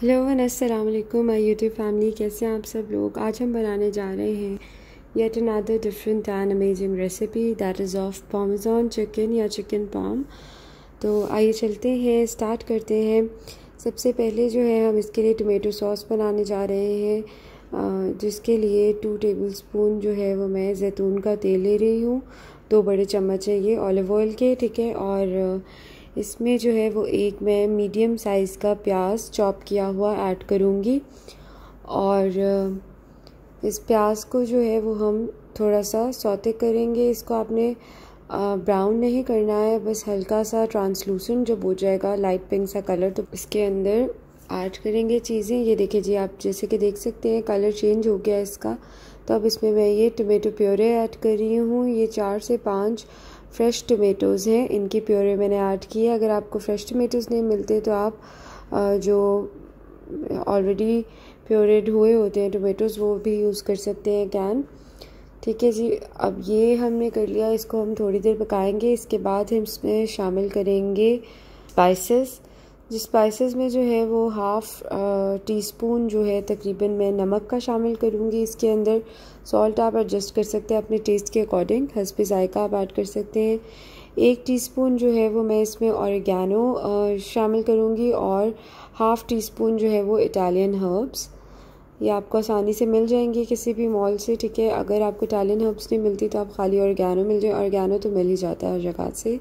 hello and अस्सलाम वालेकुम my YouTube family कैसे हैं आप सब लोग आज हम बनाने जा रहे हैं yet another different and amazing recipe that is of पॉमजॉन चिकन या चिकन पॉम तो आइए चलते हैं स्टार्ट करते हैं सबसे पहले जो है हम इसके लिए टोमेटो सॉस बनाने जा रहे हैं जिसके लिए टू टेबल स्पून जो है वो मैं जैतून का तेल ले रही हूँ दो बड़े चम्मच है ये ऑलिव ऑयल के ठीक है और इसमें जो है वो एक मैं मीडियम साइज़ का प्याज चॉप किया हुआ ऐड करूँगी और इस प्याज को जो है वो हम थोड़ा सा सौते करेंगे इसको आपने ब्राउन नहीं करना है बस हल्का सा ट्रांसलूसेंट जब हो जाएगा लाइट पिंक सा कलर तो इसके अंदर ऐड करेंगे चीज़ें ये देखिए जी आप जैसे कि देख सकते हैं कलर चेंज हो गया इसका तो अब इसमें मैं ये टोमेटो प्योरे ऐड कर रही हूँ ये चार से पाँच फ्रेश टमेटोज़ हैं इनकी प्योरे मैंने ऐड की है अगर आपको फ्रेश टमेटोज़ नहीं मिलते तो आप जो ऑलरेडी प्योरेड हुए होते हैं टोमेटोज़ वो भी यूज़ कर सकते हैं कैन ठीक है जी अब ये हमने कर लिया इसको हम थोड़ी देर पकाएंगे इसके बाद हम इसमें शामिल करेंगे स्पाइसेस स्पाइसेस में जो है वो हाफ़ टी स्पून जो है तकरीबन मैं नमक का शामिल करूँगी इसके अंदर सॉल्ट आप एडजस्ट कर सकते हैं अपने टेस्ट के अकॉर्डिंग हंसपे जायका आप ऐड कर सकते हैं एक टीस्पून जो है वो मैं इसमें औरगैनो शामिल करूँगी और हाफ़ टी स्पून जो है वो इटालियन हर्ब्स ये आपको आसानी से मिल जाएंगे किसी भी मॉल से ठीक है अगर आपको इटालियन हर्ब्स नहीं मिलती तो आप खाली औरगैनो मिल जाए औरगैनो तो मिल ही जाता है हर जगह से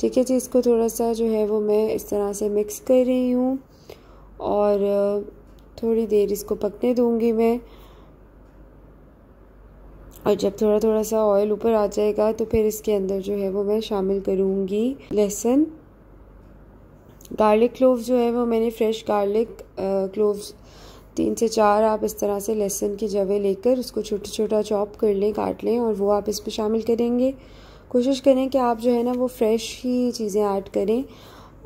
ठीक है जी इसको थोड़ा सा जो है वो मैं इस तरह से मिक्स कर रही हूँ और थोड़ी देर इसको पकने दूँगी मैं और जब थोड़ा थोड़ा सा ऑयल ऊपर आ जाएगा तो फिर इसके अंदर जो है वो मैं शामिल करूँगी लहसुन गार्लिक क्लोव जो है वो मैंने फ्रेश गार्लिक क्लोव्स तीन से चार आप इस तरह से लहसुन की जवे लेकर उसको छोटा छोटा चॉप कर लें काट लें और वो आप इस पर शामिल करेंगे कोशिश करें कि आप जो है ना वो फ्रेश ही चीज़ें ऐड करें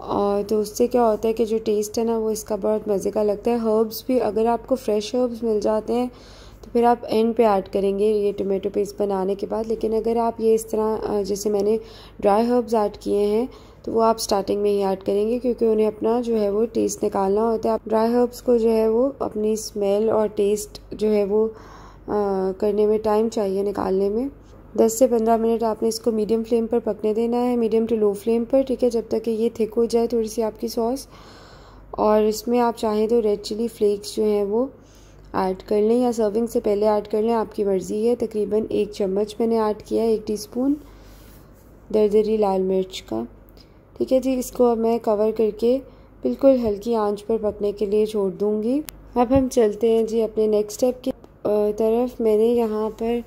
और तो उससे क्या होता है कि जो टेस्ट है ना वो इसका बहुत मज़े का लगता है हर्ब्स भी अगर आपको फ्रेश हर्ब्स मिल जाते हैं तो फिर आप एंड पे ऐड करेंगे ये टोमेटो पेस्ट बनाने के बाद लेकिन अगर आप ये इस तरह जैसे मैंने ड्राई हर्ब्स ऐड किए हैं तो वो आप स्टार्टिंग में ही ऐड करेंगे क्योंकि उन्हें अपना जो है वो टेस्ट निकालना होता है आप ड्राई हर्ब्स को जो है वो अपनी स्मेल और टेस्ट जो है वो आ, करने में टाइम चाहिए निकालने में 10 से 15 मिनट आपने इसको मीडियम फ्लेम पर पकने देना है मीडियम टू लो फ्लेम पर ठीक है जब तक कि ये थिक हो जाए थोड़ी सी आपकी सॉस और इसमें आप चाहें तो रेड चिली फ्लेक्स जो हैं वो ऐड कर लें या सर्विंग से पहले ऐड कर लें आपकी मर्ज़ी है तकरीबन एक चम्मच मैंने ऐड किया है एक टी स्पून दरदरी लाल मिर्च का ठीक है जी इसको अब मैं कवर करके बिल्कुल हल्की आंच पर पकने के लिए छोड़ दूँगी अब हम चलते हैं जी अपने नेक्स्ट स्टेप की तरफ मैंने यहाँ पर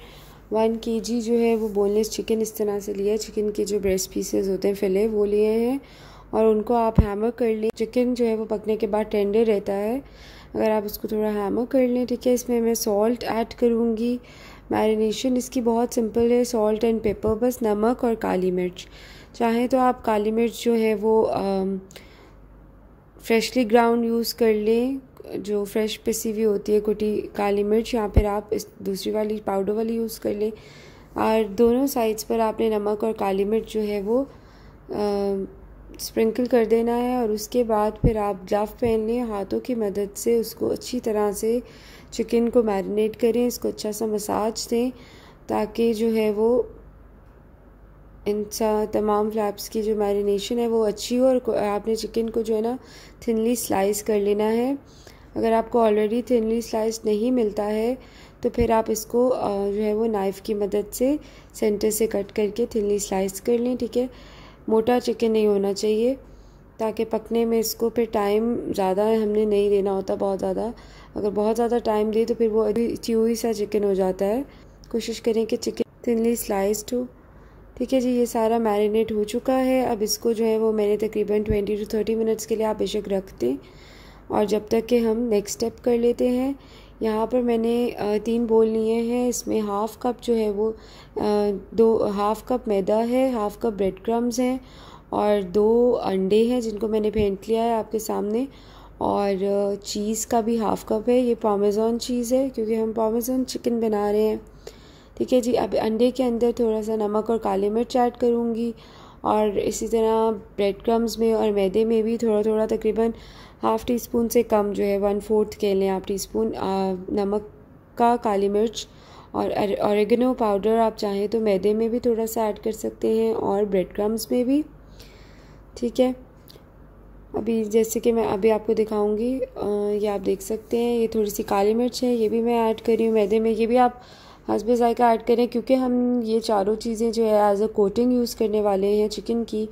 वन के जी जो है वो बोनलेस चिकन इस तरह से लिया है चिकन के जो ब्रेस्ट पीसेज होते हैं फिले वो लिए हैं और उनको आप हैमर कर लें चिकन जो है वो पकने के बाद टेंडर रहता है अगर आप उसको थोड़ा हैमर कर लें ठीक है इसमें मैं सॉल्ट ऐड करूँगी मैरिनेशन इसकी बहुत सिंपल है सॉल्ट एंड पेपर बस नमक और काली मिर्च चाहें तो आप काली मिर्च जो है वो फ्रेशली ग्राउंड यूज़ कर लें जो फ्रेश पिसी हुई होती है कुटी काली मिर्च या फिर आप इस दूसरी वाली पाउडर वाली यूज़ कर लें और दोनों साइड्स पर आपने नमक और काली मिर्च जो है वो स्प्रिंकल कर देना है और उसके बाद फिर आप ग्लाफ पहन लें हाथों की मदद से उसको अच्छी तरह से चिकन को मैरिनेट करें इसको अच्छा सा मसाज दें ताकि जो है वो इन तमाम फ्लैप्स की जो मैरिनेशन है वो अच्छी हो और आपने चिकन को जो है ना थिनली स्लाइस कर लेना है अगर आपको ऑलरेडी थिनली स्लाइस नहीं मिलता है तो फिर आप इसको जो है वो नाइफ़ की मदद से सेंटर से कट करके थिनली स्लाइस कर लें ठीक है मोटा चिकन नहीं होना चाहिए ताकि पकने में इसको फिर टाइम ज़्यादा हमने नहीं देना होता बहुत ज़्यादा अगर बहुत ज़्यादा टाइम दे तो फिर वो च्यूई सा चिकन हो जाता है कोशिश करें कि चिकन थिनली स्लाइसड हो ठीक है जी ये सारा मैरिनेट हो चुका है अब इसको जो है वो मैंने तकरीबन ट्वेंटी टू थर्टी मिनट्स के लिए आप बेशक रख दें और जब तक कि हम नेक्स्ट स्टेप कर लेते हैं यहाँ पर मैंने तीन बोल लिए हैं इसमें हाफ़ कप जो है वो दो हाफ़ कप मैदा है हाफ़ कप ब्रेड क्रम्स हैं और दो अंडे हैं जिनको मैंने फेंट लिया है आपके सामने और चीज़ का भी हाफ़ कप है ये पामेज़ॉन चीज़ है क्योंकि हम पामेज़ॉन चिकन बना रहे हैं ठीक है जी अब अंडे के अंदर थोड़ा सा नमक और काले मिर्च ऐड करूँगी और इसी तरह ब्रेड क्रम्स में और मैदे में भी थोड़ा थोड़ा तकरीबन हाफ़ टी स्पून से कम जो है वन फोर्थ के लें आप टी स्पून नमक का काली मिर्च और ऑरेगनो पाउडर आप चाहें तो मैदे में भी थोड़ा सा ऐड कर सकते हैं और ब्रेड क्रम्स में भी ठीक है अभी जैसे कि मैं अभी आपको दिखाऊंगी ये आप देख सकते हैं ये थोड़ी सी काली मिर्च है ये भी मैं ऐड करी हूँ मैदे में ये भी आप हंसबे ज़ायका ऐड करें क्योंकि हम ये चारों चीज़ें जो है एज़ अ कोटिंग यूज़ करने वाले हैं चिकन की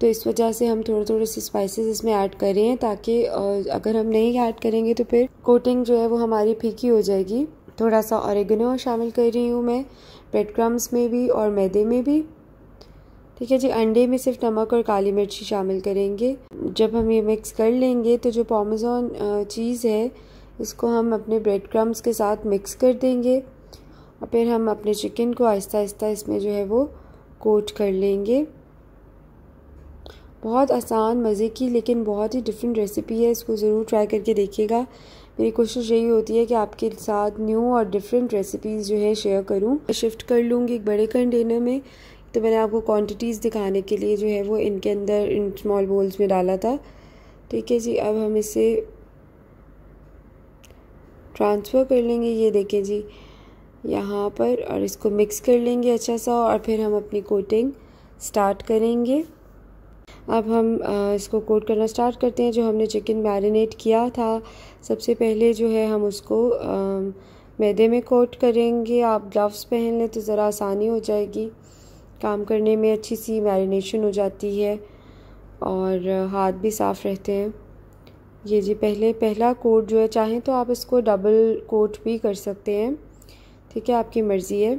तो इस वजह से हम थोड़े थोड़े से स्पाइसेस इसमें ऐड कर रहे हैं ताकि अगर हम नहीं ऐड करेंगे तो फिर कोटिंग जो है वो हमारी फीकी हो जाएगी थोड़ा सा औरगनो शामिल कर रही हूँ मैं ब्रेड क्रम्स में भी और मैदे में भी ठीक है जी अंडे में सिर्फ नमक और काली मिर्ची शामिल करेंगे जब हम ये मिक्स कर लेंगे तो जो पामेजॉन चीज़ है इसको हम अपने ब्रेड क्रम्स के साथ मिक्स कर देंगे और फिर हम अपने चिकन को आहिस्ता आहिस्ता इसमें जो है वो कोट कर लेंगे बहुत आसान मज़े की लेकिन बहुत ही डिफरेंट रेसिपी है इसको ज़रूर ट्राई करके देखिएगा मेरी कोशिश यही होती है कि आपके साथ न्यू और डिफरेंट रेसिपीज़ जो है शेयर करूँ शिफ्ट कर लूँगी एक बड़े कंटेनर में तो मैंने आपको क्वांटिटीज़ दिखाने के लिए जो है वो इनके अंदर इन स्मॉल बोल्स में डाला था ठीक है जी अब हम इसे ट्रांसफ़र कर लेंगे ये देखें जी यहाँ पर और इसको मिक्स कर लेंगे अच्छा सा और फिर हम अपनी कोटिंग स्टार्ट करेंगे अब हम इसको कोट करना स्टार्ट करते हैं जो हमने चिकन मैरिनेट किया था सबसे पहले जो है हम उसको मैदे में कोट करेंगे आप ग्लव्स पहन लें तो ज़रा आसानी हो जाएगी काम करने में अच्छी सी मैरिनेशन हो जाती है और हाथ भी साफ़ रहते हैं ये जी पहले पहला कोट जो है चाहें तो आप इसको डबल कोट भी कर सकते हैं ठीक है आपकी मर्ज़ी है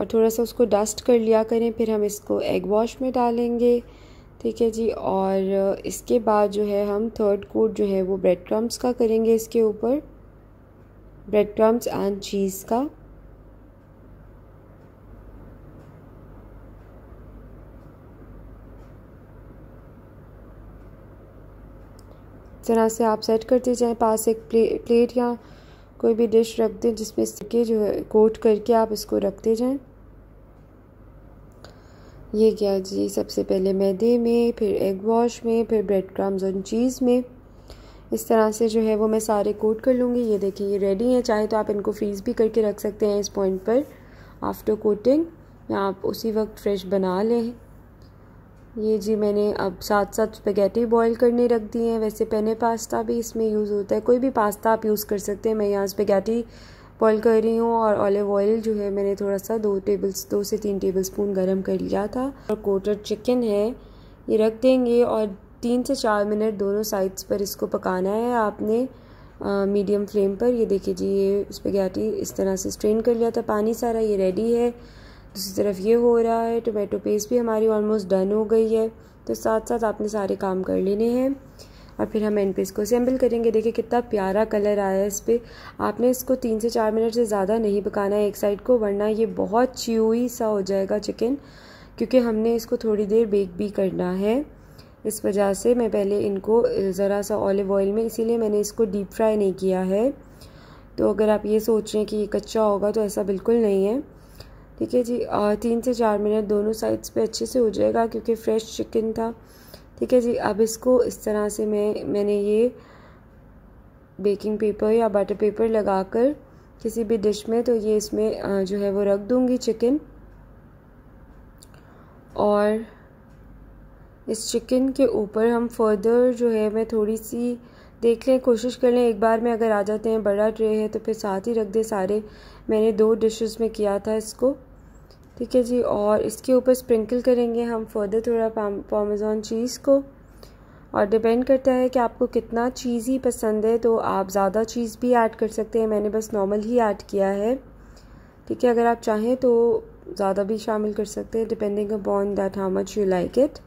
और थोड़ा सा उसको डस्ट कर लिया करें फिर हम इसको एग वॉश में डालेंगे ठीक है जी और इसके बाद जो है हम थर्ड कोट जो है वो ब्रेड क्रम्स का करेंगे इसके ऊपर ब्रेड क्रम्स एंड चीज़ का तरह से आप सेट करते जाएं पास एक प्ले, प्लेट या कोई भी डिश रख दें जिसमें इसके जो है कोट करके आप इसको रखते जाएं ये क्या जी सबसे पहले मैदे में फिर एग वॉश में फिर ब्रेड क्रम्स और चीज़ में इस तरह से जो है वो मैं सारे कोट कर लूँगी ये देखिए ये रेडी हैं चाहे तो आप इनको फ्रीज़ भी करके रख सकते हैं इस पॉइंट पर आफ्टर कोटिंग या आप उसी वक्त फ्रेश बना लें ये जी मैंने अब साथ साथ स्पेगेटी बॉईल करने रख दी हैं वैसे पेने पास्ता भी इसमें यूज़ होता है कोई भी पास्ता आप यूज़ कर सकते हैं मैं यहाँ स्पेगेटी बॉयल कर रही हूँ और ऑलिव ऑयल जो है मैंने थोड़ा सा दो टेबल्स दो से तीन टेबल स्पून गर्म कर लिया था और कोटर चिकन है ये रख देंगे और तीन से चार मिनट दोनों साइड्स पर इसको पकाना है आपने मीडियम फ्लेम पर ये देखिए जी ये स्पेगेटी इस तरह से स्ट्रेन कर लिया था पानी सारा ये रेडी है दूसरी तरफ ये हो रहा है टोमेटो पेस्ट भी हमारी ऑलमोस्ट डन हो गई है तो साथ साथ आपने सारे काम कर लेने हैं और फिर हम एंड पे इसको असेंबल करेंगे देखिए कितना प्यारा कलर आया है इस पर आपने इसको तीन से चार मिनट से ज़्यादा नहीं पकाना है एक साइड को वरना ये बहुत च्यूई सा हो जाएगा चिकन क्योंकि हमने इसको थोड़ी देर बेक भी करना है इस वजह से मैं पहले इनको ज़रा सा ऑलिव ऑयल में इसीलिए मैंने इसको डीप फ्राई नहीं किया है तो अगर आप ये सोच रहे हैं कि ये कच्चा होगा तो ऐसा बिल्कुल नहीं है ठीक है जी तीन से चार मिनट दोनों साइड्स पे अच्छे से हो जाएगा क्योंकि फ्रेश चिकन था ठीक है जी अब इसको इस तरह से मैं मैंने ये बेकिंग पेपर या बटर पेपर लगाकर किसी भी डिश में तो ये इसमें जो है वो रख दूँगी चिकन और इस चिकन के ऊपर हम फर्दर जो है मैं थोड़ी सी देख लें कोशिश कर लें एक बार में अगर आ जाते हैं बड़ा ट्रे है तो फिर साथ ही रख दें सारे मैंने दो डिशेस में किया था इसको ठीक है जी और इसके ऊपर स्प्रिंकल करेंगे हम फर्दर थोड़ा पामेज़ान चीज़ को और डिपेंड करता है कि आपको कितना चीज़ ही पसंद है तो आप ज़्यादा चीज़ भी ऐड कर सकते हैं मैंने बस नॉर्मल ही ऐड किया है ठीक है अगर आप चाहें तो ज़्यादा भी शामिल कर सकते हैं depending upon that how much you like it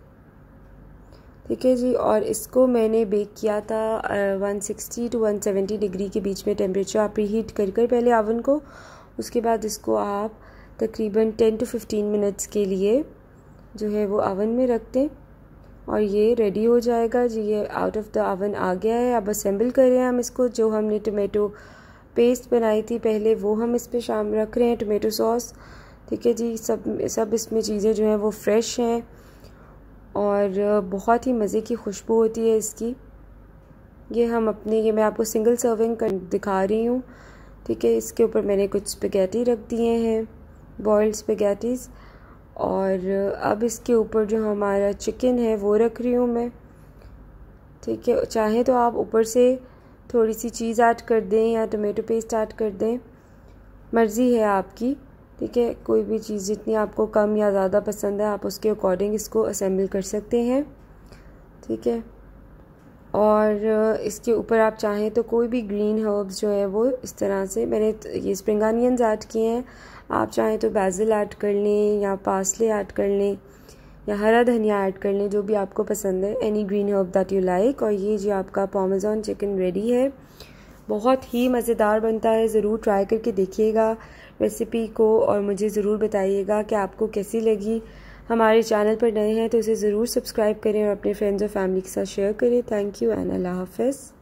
ठीक है जी और इसको मैंने बेक किया था one sixty to one seventy degree के बीच में टेम्परेचर आप रीहीट हीट कर कर पहले ओवन को उसके बाद इसको आप तकरीबन 10 टू 15 मिनट्स के लिए जो है वो अवन में रख दें और ये रेडी हो जाएगा जी ये आउट ऑफ द अवन आ गया है अब असेंबल कर रहे हैं हम इसको जो हमने टोमेटो पेस्ट बनाई थी पहले वो हम इस पर शाम रख रहे हैं टोमेटो सॉस ठीक है जी सब सब इसमें चीज़ें जो हैं वो फ्रेश हैं और बहुत ही मज़े की खुशबू होती है इसकी ये हम अपने ये मैं आपको सिंगल सर्विंग कर दिखा रही हूँ ठीक है इसके ऊपर मैंने कुछ स्पगेटी रख दिए हैं बॉयल्ड स्पेगेटीज़ और अब इसके ऊपर जो हमारा चिकन है वो रख रही हूँ मैं ठीक है चाहे तो आप ऊपर से थोड़ी सी चीज़ ऐड कर दें या टोमेटो पेस्ट ऐड कर दें मर्ज़ी है आपकी ठीक है कोई भी चीज़ जितनी आपको कम या ज़्यादा पसंद है आप उसके अकॉर्डिंग इसको असेंबल कर सकते हैं ठीक है और इसके ऊपर आप चाहें तो कोई भी ग्रीन हर्ब्स जो है वो इस तरह से मैंने ये स्प्रिंग आनियंस ऐड किए हैं आप चाहें तो बेज़ल ऐड कर लें या पासले ऐड कर लें या हरा धनिया ऐड कर लें जो भी आपको पसंद है any green herb that you like और ये जो आपका पॉमेजॉन चिकन रेडी है बहुत ही मज़ेदार बनता है ज़रूर ट्राई करके देखिएगा रेसिपी को और मुझे ज़रूर बताइएगा कि आपको कैसी लगी हमारे चैनल पर नए हैं तो इसे ज़रूर सब्सक्राइब करें और अपने फ्रेंड्स और फैमिली के साथ शेयर करें थैंक यू एंड अल्लाह हाफिज़